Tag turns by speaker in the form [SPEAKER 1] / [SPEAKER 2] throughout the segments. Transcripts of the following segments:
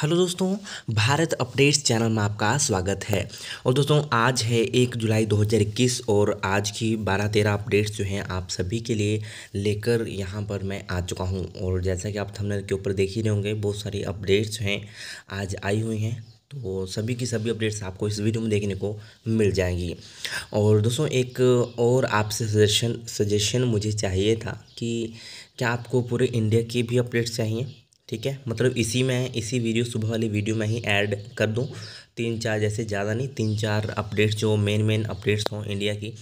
[SPEAKER 1] Hello दोस्तों Bharat updates channel में आपका स्वागत है और दोस्तों आज है एक जुलाई 2021 और आज की 12 तेरह अपडेट्स जो हैं आप सभी के लिए लेकर यहां पर मैं आ चुका हूं और जैसा कि आप थंबनेल के ऊपर देख ही रहे होंगे बहुत सारी अपडेट्स हैं आज आई हुई हैं तो सभी की सभी अपडेट्स आपको इस वीडियो में देखने को मिल जाएंगी और दोस्तों एक और आपसे सजेशन सजेशन मुझे चाहिए था कि क्या आपको पूरे इंडिया की भी अपडेट्स चाहिए ठीक है मतलब इसी में इसी वीडियो सुबह वाली वीडियो में ही ऐड कर दूँ तीन चार जैसे ज़्यादा नहीं तीन चार अपडेट्स जो मेन मेन अपडेट्स हों इंडिया की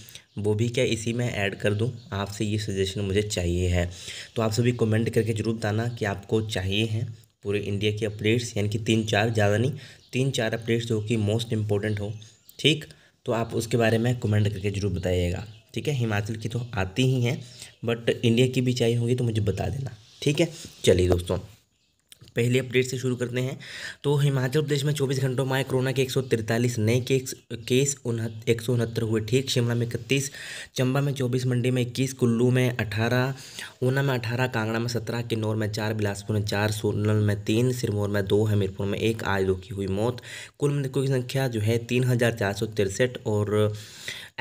[SPEAKER 1] वो भी क्या इसी में ऐड कर दूं आपसे ये सजेशन मुझे चाहिए है तो आप सभी कमेंट करके ज़रूर बताना कि आपको चाहिए हैं पूरे इंडिया की अपडेट्स यानी कि तीन चार ज़्यादा नहीं तीन चार अपडेट्स जो कि मोस्ट इम्पोर्टेंट हो ठीक तो आप उसके बारे में कमेंट करके ज़रूर बताइएगा ठीक है हिमाचल की तो आती ही हैं बट इंडिया की भी चाहिए होगी तो मुझे बता देना ठीक है चलिए दोस्तों पहले अपडेट से शुरू करते हैं तो हिमाचल प्रदेश में 24 घंटों में कोरोना के 143 नए केस केस एक सौ उनहत्तर हुए ठीक शिमला में इकतीस चंबा में चौबीस मंडी में इक्कीस कुल्लू में अठारह ऊना में अठारह कांगड़ा में सत्रह किन्नौर में चार बिलासपुर में चार सोनल में तीन सिरमौर में दो हमीरपुर में एक आज दो की हुई मौत कुल मृतकों की संख्या जो है तीन हज़ार चार सौ तिरसठ और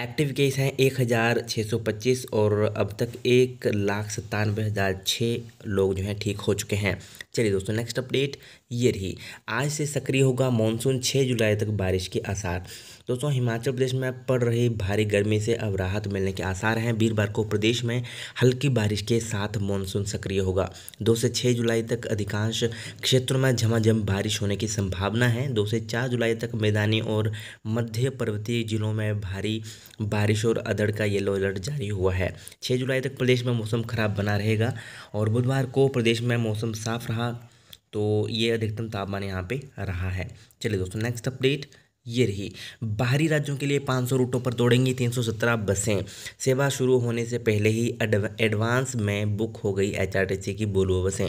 [SPEAKER 1] एक्टिव केस हैं एक हज़ार छः सौ पच्चीस और अब तक एक लाख सत्तानवे हज़ार छः लोग जो हैं ठीक हो चुके हैं चलिए दोस्तों नेक्स्ट अपडेट ये रही आज से सक्रिय होगा मानसून छः जुलाई तक बारिश के आसार दोस्तों हिमाचल प्रदेश में पड़ रही भारी गर्मी से अब राहत मिलने के आसार हैं वीरवार को प्रदेश में हल्की बारिश के साथ मानसून सक्रिय होगा दो से छः जुलाई तक अधिकांश क्षेत्रों में झमाझम बारिश होने की संभावना है दो से चार जुलाई तक मैदानी और मध्य पर्वतीय जिलों में भारी बारिश और अदड़ का येलो अलर्ट जारी हुआ है छः जुलाई तक प्रदेश में मौसम खराब बना रहेगा और बुधवार को प्रदेश में मौसम साफ रहा तो ये अधिकतम तापमान यहाँ पे रहा है चलिए दोस्तों नेक्स्ट अपडेट ये रही बाहरी राज्यों के लिए 500 रूटों पर दौड़ेंगी 317 बसें सेवा शुरू होने से पहले ही एडवांस में बुक हो गई एचआरटीसी की बोलुओ बसें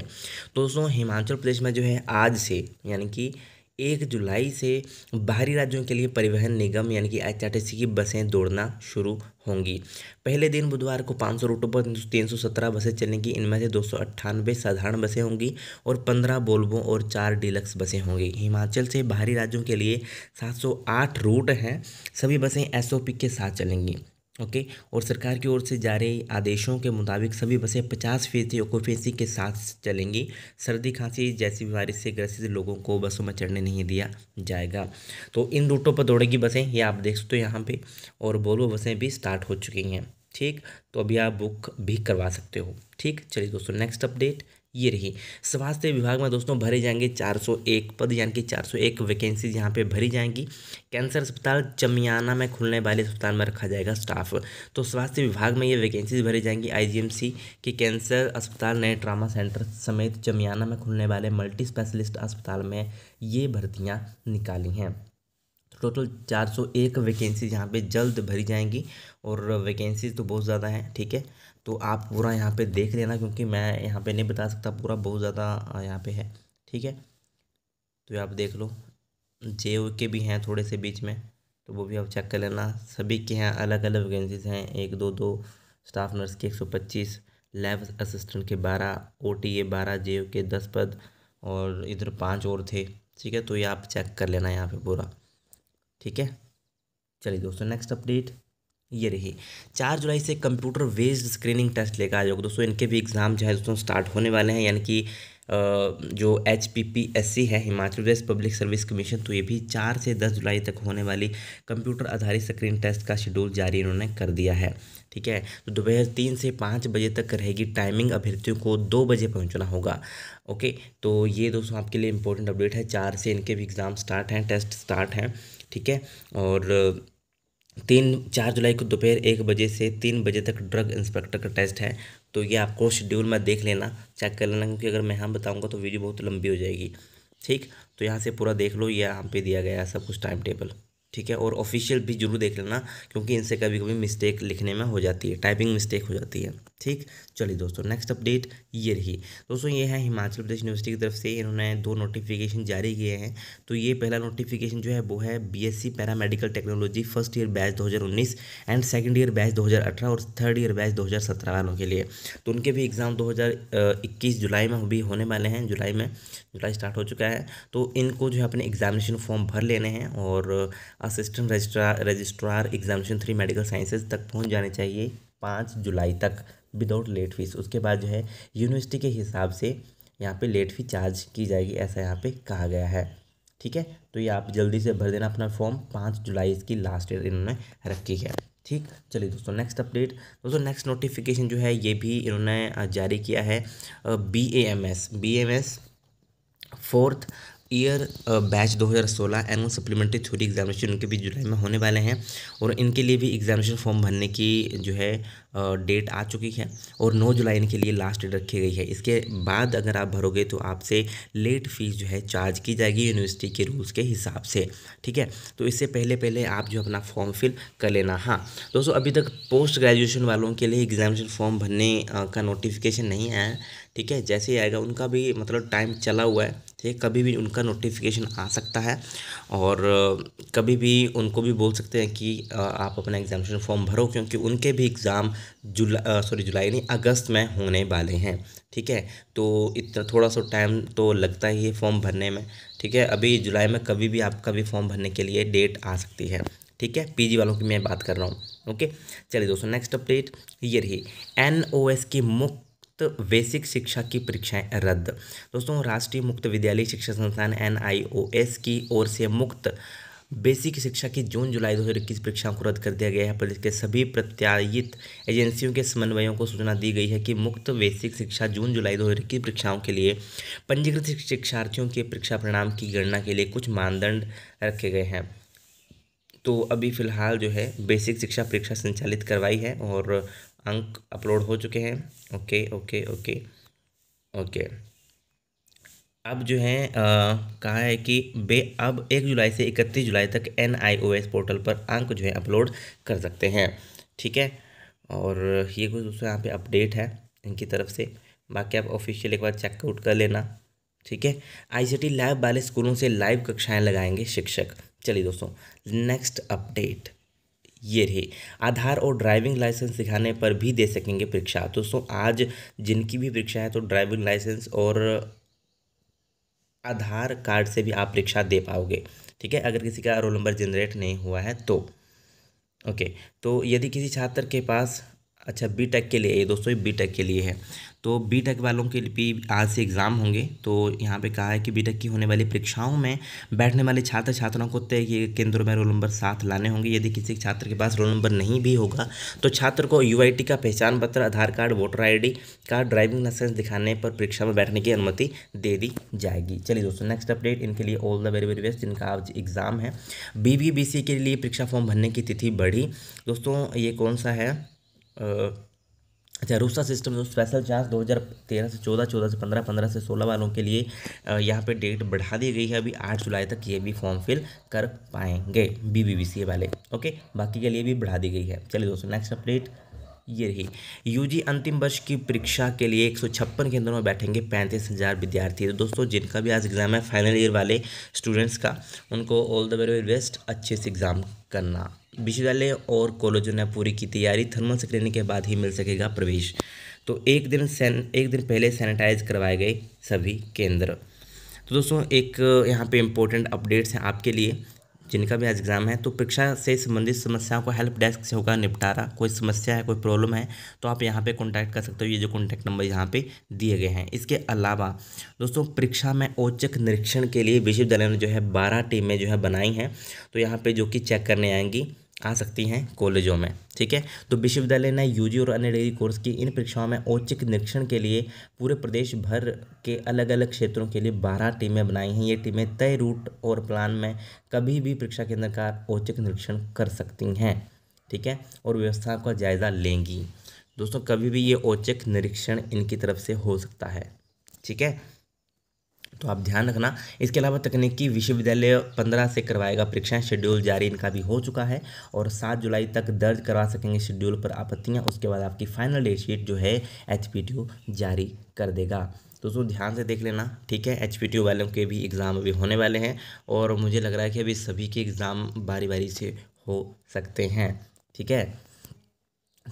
[SPEAKER 1] दोस्तों हिमाचल प्रदेश में जो है आज से यानी कि एक जुलाई से बाहरी राज्यों के लिए परिवहन निगम यानी कि आईआरटीसी की बसें दौड़ना शुरू होंगी पहले दिन बुधवार को 500 रूटों पर 317 बसें चलेंगी इनमें से दो साधारण बसें होंगी और 15 बोल्बो और चार डीलक्स बसें होंगी हिमाचल से बाहरी राज्यों के लिए 708 रूट हैं सभी बसें एसओपी के साथ चलेंगी ओके okay? और सरकार की ओर से जारी आदेशों के मुताबिक सभी बसें पचास फीसदी ऑक्यूपेंसी के साथ चलेंगी सर्दी खांसी जैसी बीमारी से ग्रसित लोगों को बसों में चढ़ने नहीं दिया जाएगा तो इन रूटों पर दौड़ेगी बसें ये आप देख सकते हो यहाँ पे और बोलो बसें भी स्टार्ट हो चुकी हैं ठीक तो अभी आप बुक भी करवा सकते हो ठीक चलिए दोस्तों नेक्स्ट अपडेट ये रही स्वास्थ्य विभाग में दोस्तों भरे जाएंगे 401 पद यानी कि 401 वैकेंसीज यहाँ पर भरी जाएंगी कैंसर अस्पताल चमियाना में खुलने वाले अस्पताल में रखा जाएगा स्टाफ तो स्वास्थ्य विभाग में ये वैकेंसीज भरी जाएंगी आईजीएमसी के कैंसर अस्पताल नए ट्रामा सेंटर समेत चमियाना में खुलने वाले मल्टी स्पेशलिस्ट अस्पताल में ये भर्तियाँ निकाली हैं टोटल 401 वैकेंसीज यहाँ पे जल्द भरी जाएंगी और वैकेंसीज तो बहुत ज़्यादा हैं ठीक है तो आप पूरा यहाँ पे देख लेना क्योंकि मैं यहाँ पे नहीं बता सकता पूरा बहुत ज़्यादा यहाँ पे है ठीक है तो आप देख लो जे के भी हैं थोड़े से बीच में तो वो भी आप चेक कर लेना सभी के यहाँ अलग अलग वैकेंसीज हैं एक दो दो स्टाफ नर्स के एक सौ पच्चीस लैब असिस्टेंट के बारह ओ टी ए बारह जे के दस पद और इधर पाँच और थे ठीक है तो ये आप चेक कर लेना यहाँ पर पूरा ठीक है चलिए दोस्तों नेक्स्ट अपडेट ये रही चार जुलाई से कंप्यूटर बेस्ड स्क्रीनिंग टेस्ट लेकर आ जाओगे दोस्तों इनके भी एग्ज़ाम जो है दोस्तों स्टार्ट होने वाले हैं यानी कि जो H P P S C है Himachal Pradesh public service commission तो ये भी चार से दस जुलाई तक होने वाली कंप्यूटर आधारित स्क्रीन टेस्ट का शेड्यूल जारी इन्होंने कर दिया है ठीक है तो दोपहर तीन से पाँच बजे तक रहेगी टाइमिंग अभ्यर्थियों को दो बजे पहुंचना होगा ओके तो ये दोस्तों आपके लिए इंपॉर्टेंट अपडेट है चार से इनके भी एग्ज़ाम स्टार्ट हैं टेस्ट स्टार्ट हैं ठीक है और तीन चार जुलाई को दोपहर एक बजे से तीन बजे तक ड्रग इंस्पेक्टर का टेस्ट है तो ये आपको शेड्यूल में देख लेना चेक कर लेना क्योंकि अगर मैं यहाँ बताऊँगा तो वीडियो बहुत लंबी हो जाएगी ठीक तो यहाँ से पूरा देख लो ये यहाँ पे दिया गया है सब कुछ टाइम टेबल ठीक है और ऑफिशियल भी जरूर देख लेना क्योंकि इनसे कभी कभी मिस्टेक लिखने में हो जाती है टाइपिंग मिस्टेक हो जाती है ठीक चलिए दोस्तों नेक्स्ट अपडेट ये रही दोस्तों ये है हिमाचल प्रदेश यूनिवर्सिटी की तरफ से इन्होंने दो नोटिफिकेशन जारी किए हैं तो ये पहला नोटिफिकेशन जो है वो है B Sc paramedical technology first year batch 2019 and second year batch 2018 और थर्ड ईयर बैच 2017 वालों के लिए तो उनके भी एग्ज़ाम दो जुलाई में भी होने वाले हैं जुलाई में जुलाई स्टार्ट हो चुका है तो इनको जो है अपने एग्जामिनेशन फॉर्म भर लेने हैं और assistant registrar registrar examination three medical sciences तक पहुँच जाने चाहिए पाँच जुलाई तक विदाउट लेट फीस उसके बाद जो है यूनिवर्सिटी के हिसाब से यहाँ पे लेट फी चार्ज की जाएगी ऐसा यहाँ पे कहा गया है ठीक है तो ये आप जल्दी से भर देना अपना फॉर्म पाँच जुलाई इसकी लास्ट डेट इन्होंने रखी है ठीक चलिए दोस्तों नेक्स्ट अपडेट दोस्तों नेक्स्ट नोटिफिकेशन जो है ये भी इन्होंने जारी किया है B A M S B M S fourth year batch 2016 annual supplementary theory examination उनके भी जुलाई में होने वाले हैं और इनके लिए भी एग्जामिनेशन फॉर्म भरने की जो है डेट आ चुकी है और 9 जुलाई इनके लिए लास्ट डेट रखी गई है इसके बाद अगर आप भरोगे तो आपसे लेट फीस जो है चार्ज की जाएगी यूनिवर्सिटी के रूल्स के हिसाब से ठीक है तो इससे पहले पहले आप जो अपना फॉर्म फिल कर लेना हाँ दोस्तों अभी तक पोस्ट ग्रेजुएशन वालों के लिए एग्जामिनेशन फॉर्म भरने का नोटिफिकेशन नहीं आया ठीक है जैसे ही आएगा उनका भी मतलब टाइम चला हुआ है ठीक कभी भी उनका नोटिफिकेशन आ सकता है और कभी भी उनको भी बोल सकते हैं कि आप अपना एग्जामिनेशन फॉर्म भरो क्योंकि उनके भी एग्ज़ाम जुला सॉरी जुलाई नहीं अगस्त में होने वाले हैं ठीक है तो इतना थोड़ा सा टाइम तो लगता ही है फॉर्म भरने में ठीक है अभी जुलाई में कभी भी आपका भी फॉर्म भरने के लिए डेट आ सकती है ठीक है पीजी वालों की मैं बात कर रहा हूँ ओके चलिए दोस्तों नेक्स्ट अपडेट ये रही एन की मुख्य मुक्त बेसिक शिक्षा की परीक्षाएं रद्द दोस्तों राष्ट्रीय मुक्त विद्यालय शिक्षा संस्थान एन की ओर से मुक्त बेसिक शिक्षा की जून जुलाई दो हज़ार इक्कीस परीक्षाओं को रद्द कर दिया गया है प्रदेश के सभी प्रत्यायित एजेंसियों के समन्वयों को सूचना दी गई है कि मुक्त बेसिक शिक्षा जून जुलाई दो हज़ार इक्कीस परीक्षाओं के लिए पंजीकृत शिक्षार्थियों के परीक्षा परिणाम की गणना के लिए कुछ मानदंड रखे गए हैं तो अभी फ़िलहाल जो है बेसिक शिक्षा परीक्षा संचालित करवाई है और अंक अपलोड हो चुके हैं ओके ओके ओके ओके अब जो है कहा है कि बे अब एक जुलाई से इकतीस जुलाई तक N I O S portal पर अंक जो है अपलोड कर सकते हैं ठीक है और ये कुछ दोस्तों यहाँ पे अपडेट है इनकी तरफ से बाकी आप ऑफिशियल एक बार चेकआउट कर लेना ठीक है आईसीटी लाइव वाले स्कूलों से लाइव कक्षाएं लगाएंगे शिक्षक चलिए दोस्तों नेक्स्ट अपडेट ये रहे आधार और ड्राइविंग लाइसेंस दिखाने पर भी दे सकेंगे परीक्षा दोस्तों आज जिनकी भी परीक्षा है तो ड्राइविंग लाइसेंस और आधार कार्ड से भी आप परीक्षा दे पाओगे ठीक है अगर किसी का रोल नंबर जनरेट नहीं हुआ है तो ओके तो यदि किसी छात्र के पास अच्छा बी टेक के लिए ये दोस्तों ये बी टेक के लिए है तो बी टेक वालों के भी आज से एग्ज़ाम होंगे तो यहाँ पे कहा है कि बी टेक की होने वाली परीक्षाओं में बैठने वाले छात्र छात्राओं को तय किए केंद्रों में रोल नंबर साथ लाने होंगे यदि किसी छात्र के पास रोल नंबर नहीं भी होगा तो छात्र को यू का पहचान पत्र Aadhaar card voter I card driving licence दिखाने पर परीक्षा में बैठने की अनुमति दे दी जाएगी चलिए दोस्तों नेक्स्ट अपडेट इनके लिए all the very very best जिनका आज एग्ज़ाम है बी के लिए परीक्षा फॉर्म भरने की तिथि बढ़ी दोस्तों ये कौन सा है अच्छा रूसा सिस्टम जो स्पेशल चार्ज 2013 से 14 14 से 15 15 से 16 वालों के लिए यहाँ पे डेट बढ़ा दी गई है अभी 8 जुलाई तक ये भी फॉर्म फिल कर पाएंगे बी बी बी सी वाले ओके बाकी के लिए भी बढ़ा दी गई है चलिए दोस्तों नेक्स्ट अपडेट ये रही यूजी अंतिम वर्ष की परीक्षा के लिए एक केंद्रों में बैठेंगे पैंतीस हज़ार विद्यार्थी तो दोस्तों जिनका भी आज एग्ज़ाम है फाइनल ईयर वाले स्टूडेंट्स का उनको ऑल द वेरी बेस्ट अच्छे से एग्ज़ाम करना विश्वविद्यालय और कॉलेजों ने पूरी की तैयारी थर्मल स्क्रीनिंग के बाद ही मिल सकेगा प्रवेश तो एक दिन सैन एक दिन पहले सैनिटाइज करवाए गए सभी केंद्र तो दोस्तों एक यहाँ पे इम्पोर्टेंट अपडेट्स हैं आपके लिए जिनका भी आज एग्ज़ाम है तो परीक्षा से संबंधित समस्याओं को हेल्प डेस्क से होगा निपटारा कोई समस्या है कोई प्रॉब्लम है तो आप यहाँ पे कांटेक्ट कर सकते हो ये जो कांटेक्ट नंबर यहाँ पे दिए गए हैं इसके अलावा दोस्तों परीक्षा में औचक निरीक्षण के लिए विश्वविद्यालय ने जो है बारह टीमें जो है बनाई हैं तो यहाँ पर जो कि चेक करने आएंगी आ सकती हैं कॉलेजों में ठीक है तो विश्वविद्यालय ने यूजी और अन्य डिग्री कोर्स की इन परीक्षाओं में औचिक निरीक्षण के लिए पूरे प्रदेश भर के अलग अलग क्षेत्रों के लिए बारह टीमें बनाई हैं ये टीमें तय रूट और प्लान में कभी भी परीक्षा केंद्र का औचक निरीक्षण कर सकती हैं ठीक है और व्यवस्था का जायज़ा लेंगी दोस्तों कभी भी ये औचक निरीक्षण इनकी तरफ से हो सकता है ठीक है तो आप ध्यान रखना इसके अलावा तकनीकी विश्वविद्यालय पंद्रह से करवाएगा परीक्षाएं शेड्यूल जारी इनका भी हो चुका है और सात जुलाई तक दर्ज करवा सकेंगे शेड्यूल पर आपत्तियाँ उसके बाद आपकी फाइनल डेट शीट जो है एच जारी कर देगा तो दोस्तों ध्यान से देख लेना ठीक है एच पी वालों के भी एग्ज़ाम अभी होने वाले हैं और मुझे लग रहा है कि अभी सभी के एग्ज़ाम बारी बारी से हो सकते हैं ठीक है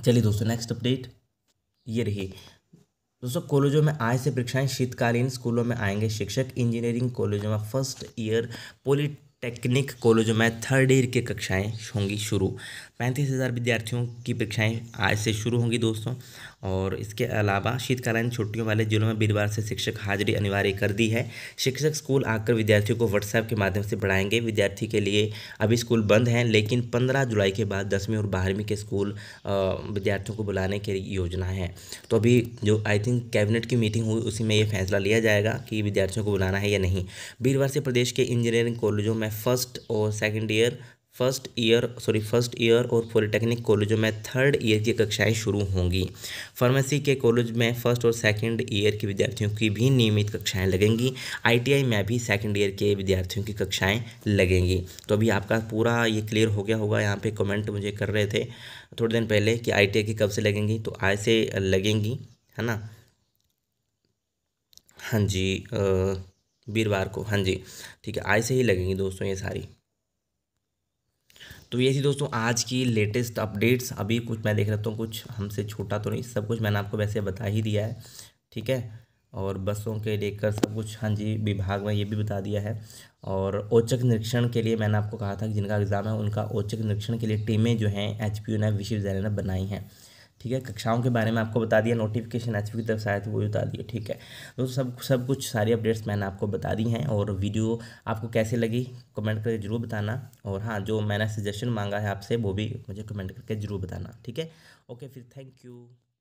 [SPEAKER 1] चलिए दोस्तों नेक्स्ट अपडेट ये रही दोस्तों कॉलेजों में आय से परीक्षाएं शीतकालीन स्कूलों में आएंगे शिक्षक इंजीनियरिंग कॉलेजों में फर्स्ट ईयर पॉलिटेक्निक कॉलेजों में थर्ड ईयर की कक्षाएं होंगी शुरू पैंतीस हज़ार विद्यार्थियों की परीक्षाएं आज से शुरू होंगी दोस्तों और इसके अलावा शीतकालीन छुट्टियों वाले जिलों में वीरवार से शिक्षक हाजिरी अनिवार्य कर दी है शिक्षक स्कूल आकर विद्यार्थियों को व्हाट्सएप के माध्यम से बढ़ाएंगे विद्यार्थी के लिए अभी स्कूल बंद हैं लेकिन पंद्रह जुलाई के बाद दसवीं और बारहवीं के स्कूल विद्यार्थियों को बुलाने की योजना है तो अभी जो आई थिंक कैबिनेट की मीटिंग हुई उसी में ये फैसला लिया जाएगा कि विद्यार्थियों को बुलाना है या नहीं वीरवार से प्रदेश के इंजीनियरिंग कॉलेजों में फर्स्ट और second year first year sorry first year और पॉलिटेक्निक कॉलेजों में थर्ड ईयर की कक्षाएं शुरू होंगी फार्मेसी के कॉलेज में फर्स्ट और सेकंड ईयर के विद्यार्थियों की भी नियमित कक्षाएं लगेंगी आईटीआई में भी सेकंड ईयर के विद्यार्थियों की कक्षाएं लगेंगी तो अभी आपका पूरा ये क्लियर हो गया होगा यहाँ पर कमेंट मुझे कर रहे थे थोड़े दिन पहले कि आई की कब से लगेंगी तो आज से लगेंगी है ना हाँ जी वीरवार को हाँ जी ठीक है आज से ही लगेंगी दोस्तों ये सारी तो ये थी दोस्तों आज की लेटेस्ट अपडेट्स अभी कुछ मैं देख लेता हूँ कुछ हमसे छोटा तो नहीं सब कुछ मैंने आपको वैसे बता ही दिया है ठीक है और बसों के लेकर सब कुछ हाँ जी विभाग में ये भी बता दिया है और औचक निरीक्षण के लिए मैंने आपको कहा था कि जिनका एग्ज़ाम है उनका औचक निरीक्षण के लिए टीमें जो हैं एच पी यू ने विश्वविद्यालय ने बनाई हैं ठीक है कक्षाओं के बारे में आपको बता दिया नोटिफिकेशन एच की तरफ से आया था तो वो भी बता दिया ठीक है दोस्तों सब सब कुछ सारी अपडेट्स मैंने आपको बता दी हैं और वीडियो आपको कैसे लगी कमेंट करके ज़रूर बताना और हाँ जो मैंने सजेशन मांगा है आपसे वो भी मुझे कमेंट करके ज़रूर बताना ठीक है ओके फिर थैंक यू